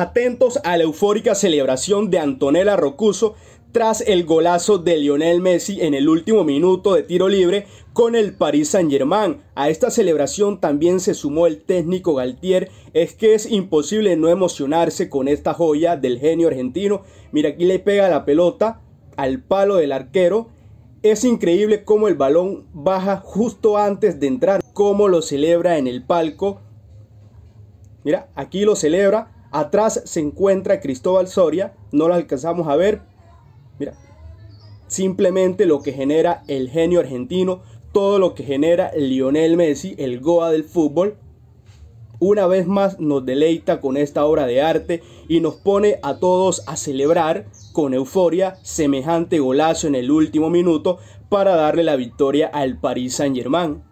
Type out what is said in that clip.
Atentos a la eufórica celebración de Antonella Rocuso tras el golazo de Lionel Messi en el último minuto de tiro libre con el Paris Saint-Germain. A esta celebración también se sumó el técnico Galtier. Es que es imposible no emocionarse con esta joya del genio argentino. Mira, aquí le pega la pelota al palo del arquero. Es increíble cómo el balón baja justo antes de entrar, cómo lo celebra en el palco. Mira, aquí lo celebra Atrás se encuentra Cristóbal Soria, no lo alcanzamos a ver. Mira, simplemente lo que genera el genio argentino, todo lo que genera Lionel Messi, el Goa del fútbol. Una vez más nos deleita con esta obra de arte y nos pone a todos a celebrar con euforia semejante golazo en el último minuto para darle la victoria al Paris Saint-Germain.